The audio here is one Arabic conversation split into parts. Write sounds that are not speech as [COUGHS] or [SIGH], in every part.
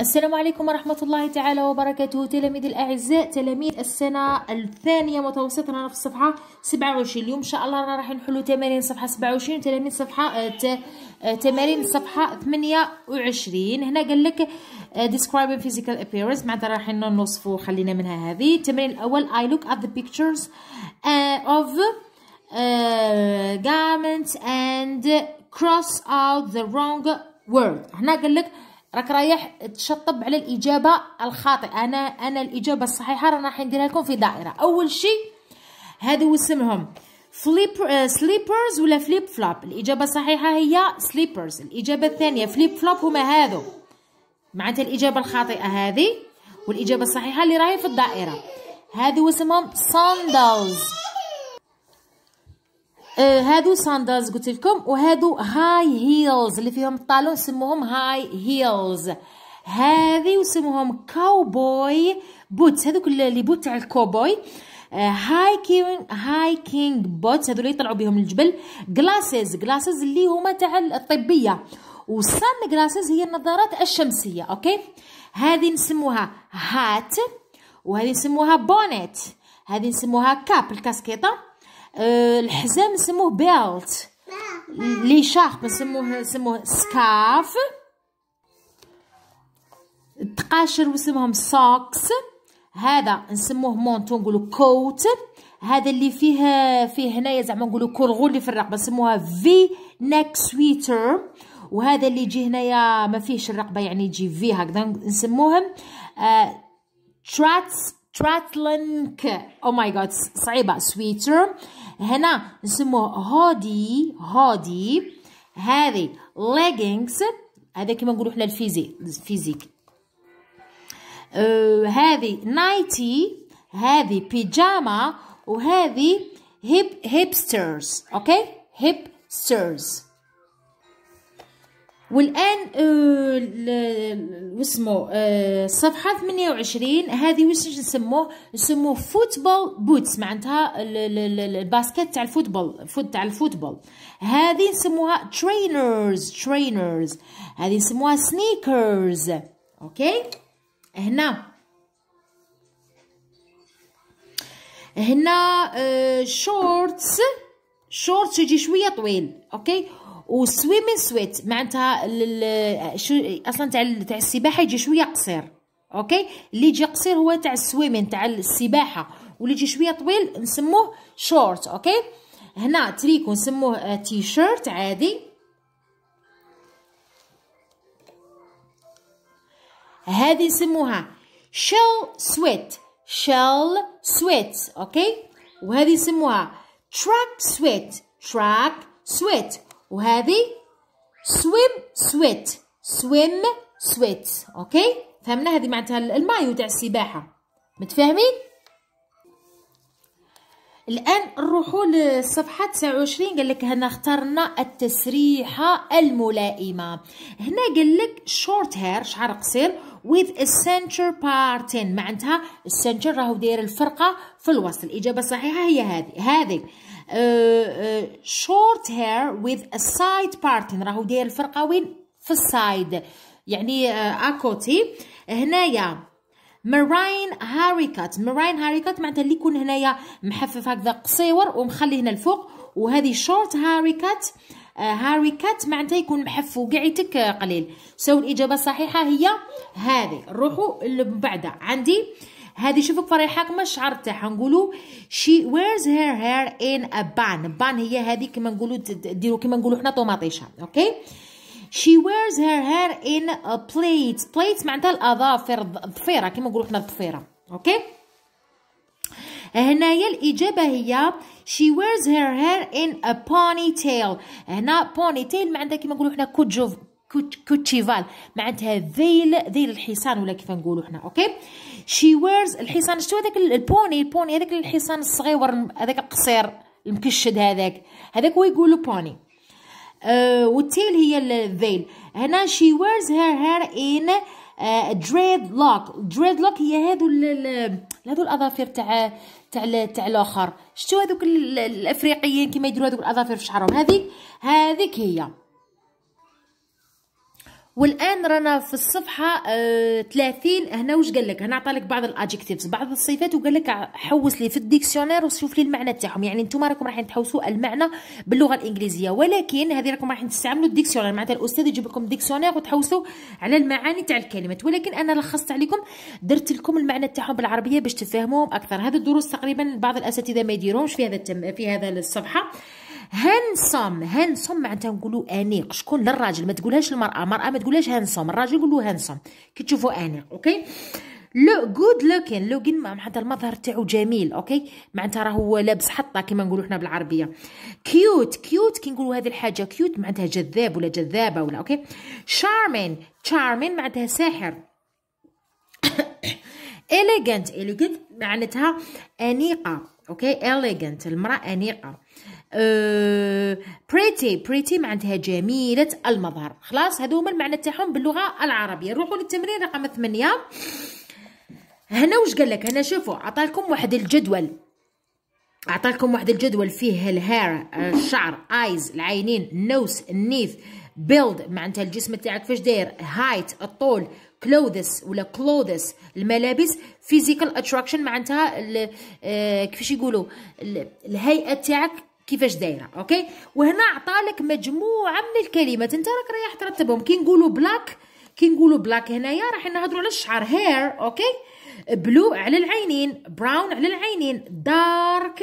السلام عليكم ورحمة الله تعالى وبركاته تلاميذ الأعزاء تلاميذ السنة الثانية متوسطة رانا في الصفحة 27 اليوم إن شاء الله رانا راح نحلو تمارين صفحة 27 وتلاميذ صفحة آه، آه، تمارين الصفحة 28 هنا قال لك آه، describing physical appearance معناتها راح نوصفو خلينا منها هذه التمرين الأول I look at the pictures of garments and cross out the wrong word هنا قال لك راك رايح تشطب على الاجابه الخاطئه انا انا الاجابه الصحيحه رانا راح نديرها لكم في دائره اول شيء هو اسمهم فليب سليبرز ولا فليب فلوب الاجابه الصحيحه هي سليبرز الاجابه الثانيه فليب فلوب هما هذو معناتها الاجابه الخاطئه هذه والاجابه الصحيحه اللي راهي في الدائره هذو اسمهم ساندلز آه، هادو ساندالز قلت لكم وهادو هاي هيلز اللي فيهم الطالون سموهم هاي هيلز هذه وسموهم كاوبوي بوتس هذوك اللي بوت تاع الكوبوي هايكينج هايكينج بوتس هذو اللي يطلعوا بهم الجبل جلاسز جلاسز اللي هما تاع الطبيه وسان جلاسز هي النظارات الشمسيه اوكي هذه نسموها هات وهذه نسموها بونيت هذه نسموها كاب الكاسكيطه الحزام نسموه بيلت لي شارب نسموه نسموه سكاف التقاشر نسموهم سوكس هذا نسموه مونتو نقولو كوت هذا اللي فيه فيه هنايا زعما نقولو كورغو اللي في الرقبه نسموها في نيك سويتر وهذا اللي يجي هنايا ما فيهش الرقبه يعني يجي في هكذا نسموهم آه تراتس تراتلنك او ماي جاد صعيبه سويتر هنا نسموه هودي هودي هذه ليجينغز هذا كما نقولوا حنا الفيزيك الفيزيك آه هذه نايتي هذه بيجاما وهذه هيب هيبسترز اوكي هيبسترز والان واسمو الصفحه 28 هذه واش نسموه نسموه فوتبول بوتس معناتها الباسكت تاع الفوتبول فوت تاع الفوتبول هذه نسموها ترينرز ترينرز هذه نسموها سنيكرز اوكي هنا هنا شورتس شورتس يجي شويه طويل اوكي وسويمين سويت معناتها شو اصلا تاع تاع السباحه يجي شويه قصير اوكي اللي يجي قصير هو تاع السويمين تاع السباحه واللي يجي شويه طويل نسموه شورت اوكي هنا تريكو نسموه تي شيرت عادي هذه نسموها شيل سويت شيل سويت اوكي وهذه نسموها تراك سويت تراك سويت وهذه swim sweat swim sweat اوكي فهمنا هذه معناتها المايو تاع السباحه متفاهمين الان نروحوا للصفحه 29 قال لك هنا اخترنا التسريحه الملائمه هنا قال لك شورت هير شعر قصير with a center part in معناتها السنتر راهو داير الفرقه في الوسط الاجابه الصحيحه هي هذه هذه شورت هير وذ سايد بارتين راهو داير الفرقه وين في السايد يعني آه، اكوتي هنايا مراين هاريكات مراين هاريكات معناتها اللي يكون هنايا محفف هكذا قصيور ومخلي هنا الفوق وهذه شورت هاريكات آه، هاري كات معناتها يكون محف وقعيتك آه، قليل سو الإجابة الصحيحة هي هذه نروحوا اللي بعدها عندي هذه شوفك فريحه كما الشعر تاعها نقولوا شي ويرز هير هير ان ا بان بان هي هذه كما نقولوا ديروا كما نقولوا حنا طوماطيشه اوكي شي ويرز هير هير ان ا بليت بليت معناتها الاظافر الضفيره كما نقولوا حنا الضفيره اوكي هنايا الاجابه هي she wears her hair in a ponytail هنا ponytail معناتها كيما نقولوا حنا كوت كوتشيفال معناتها ذيل ذيل الحصان ولا كيف نقولوا حنا اوكي شي ويرز الحصان شتو هذاك البوني البوني هذاك الحصان الصغيور هذاك القصير المكشد هذاك هذاك هو يقولوا بوني أه والتيل هي الذيل هنا شي ويرز هير هير ان دريد لوك دريد لوك هي هذو هذو الاظافر تاع تاع تاع الاخر شتو هذوك الافريقيين كيما يديروا هذوك الاظافر في شعرهم هذيك هذيك هي والان رانا في الصفحه آه 30 هنا واش قال لك هنا عطالك بعض الادجكتيفز بعض الصفات وقال لك حوس لي في الديكسيونير وشوف لي المعنى تاعهم يعني نتوما راكم رايحين تحوسوا المعنى باللغه الانجليزيه ولكن هذه راكم رايحين تستعملوا الديكسيونير معناتها الاستاذ يجيب لكم ديكسيونير وتحوسوا على المعاني تاع الكلمات ولكن انا لخصت عليكم درت لكم المعنى تاعهم بالعربيه باش تفهموهم اكثر هذه الدروس تقريبا بعض الاساتذه ما يديروهمش في هذا التم... في هذا الصفحه هانسوم هانسوم معناتها نقولوا انيق شكون للراجل ما تقولهاش المراه المراه ما تقولهاش هانسوم الراجل يقولوا هانسوم كي تشوفوا انيق اوكي لو جود لوكين لوكين معناتها المظهر تاعو جميل اوكي معناتها راهو لابس حطه كما نقولوا حنا بالعربيه كيوت كيوت كي نقولوا هذه الحاجه كيوت معناتها جذاب ولا جذابه ولا اوكي شارمين شارمين معناتها ساحر إليجنت [COUGHS] إليجنت معناتها أنيقة أوكي إليجنت المرأة أنيقة بريتي أه، بريتي معناتها جميله المظهر خلاص هادو هما المعنى تاعهم باللغه العربيه نروحوا للتمرين رقم ثمانية هنا واش قال لك هنا شوفوا عطاكم واحد الجدول عطاكم واحد الجدول فيه الهير الشعر ايز العينين النوس النيف بيلد معناتها الجسم تاعك فاش داير هايت الطول كلوذس ولا كلوذس الملابس فيزيكال اتراكشن معناتها آه، كيفاش يقولوا الهيئه تاعك كيفاش دايره اوكي وهنا عطالك مجموعه من الكلمات انت راك رايح ترتبهم كي نقولوا بلاك كي نقولوا بلاك هنايا راح نهضروا على الشعر هير اوكي بلو على العينين براون على العينين دارك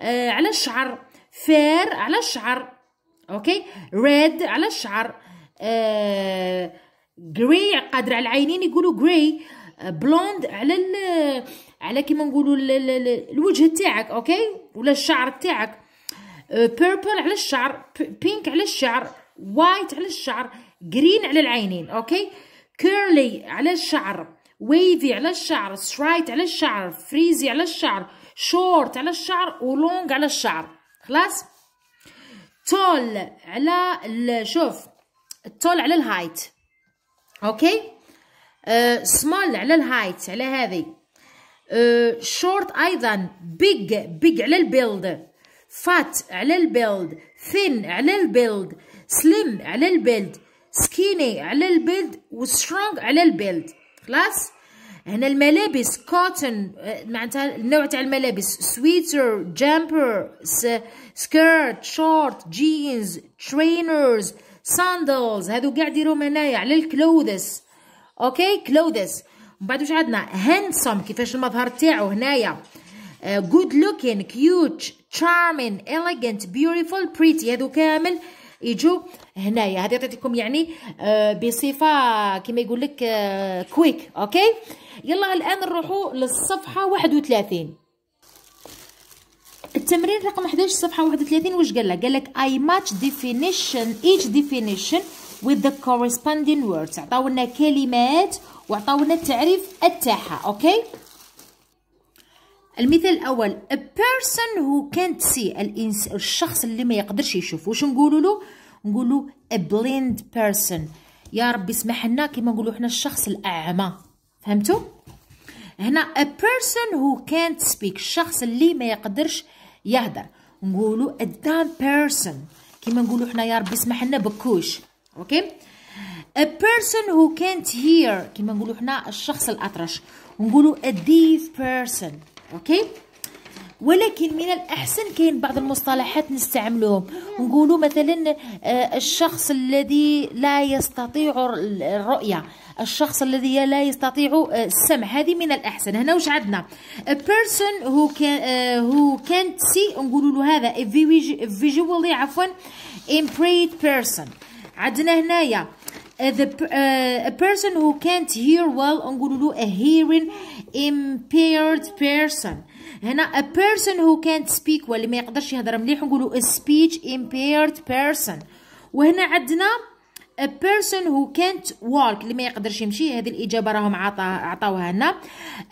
آه على الشعر فير على الشعر اوكي ريد على الشعر آه قادر على العينين يقولوا جري بلوند آه، على على كيما نقولوا الوجه تاعك اوكي ولا الشعر تاعك بيربل آه، على الشعر بينك على الشعر وايت على الشعر جرين على العينين اوكي كيرلي على الشعر ويفي على الشعر سترايت على الشعر فريزي على الشعر شورت على الشعر ولونج على الشعر خلاص تول على شوف تول على الهايت اوكي سمول على الهايت على هذه شورت آه، ايضا بيج بيج على البيلد فات على البيلد ثين على البيلد سليم على البيلد سكيني على البيلد وسترونغ على البيلد خلاص هنا الملابس كوتن آه، معناتها النوع تاع الملابس سويتر جامبر سكيرت شورت جينز ترينرز ساندلز هادو كاع يديروهم هنايا على الكلوذس اوكي كلوذس من بعد واش عندنا هانسوم كيفاش المظهر تاعو هنايا جود لوكين كيوت تشارمين elegant بيوتيفول بريتي هادو كامل يجو هنايا هادي عطيتكم يعني uh, بصفه كما يقول لك كويك uh, اوكي يلا الان نروحوا للصفحه 31 التمرين رقم 11 صفحه 31 واش قال لك قال لك اي ماتش ديفينيشن ايتش ديفينيشن with the corresponding words عطاونا كلمات وعطاونا التعريف تاعها اوكي okay? المثال الاول a person who can't see الإنس... الشخص اللي ما يقدرش يشوف واش نقولوا له نقولوا a blind person يا ربي اسمح لنا كيما نقولوا حنا الشخص الاعمى فهمتوا هنا a person who can't speak الشخص اللي ما يقدرش يهدر نقولوا a dumb person كيما نقولوا حنا يا ربي اسمح لنا بكوش اوكي a person who can't hear كما نقولوا حنا الشخص الاطرش نقولو a deaf person اوكي ولكن من الاحسن كاين بعض المصطلحات نستعملوهم نقولوا مثلا آه، الشخص الذي لا يستطيع الرؤيه الشخص الذي لا يستطيع آه، السمع هذه من الاحسن هنا واش عندنا ا person who can uh, who can't see نقولوا له هذا a visually عفوا impaired person عندنا هنايا the uh, a person who can't hear well نقول له a hearing impaired person هنا a person who can't speak واللي ما يقدرش يهضر مليح نقول له a speech impaired person وهنا عندنا a person who can't walk اللي ما يقدرش يمشي هذه الاجابه راهم عطاوها لنا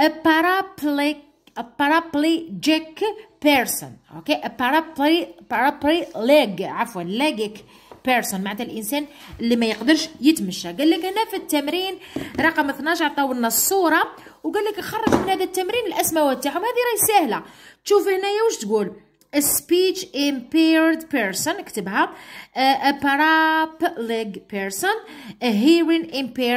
a paraplegic a paraplegic person اوكي okay? a paraplegic paraplegic عفوا legic بيرسون معناتها الانسان اللي ما يقدرش يتمشى قال لك هنا في التمرين رقم 12 عطاو لنا الصوره وقال لك خرج من هذا التمرين الاسماء تاعهم هذه راهي سهله تشوف هنايا واش تقول speech impaired person اكتبها a paraplegic person a hearing impaired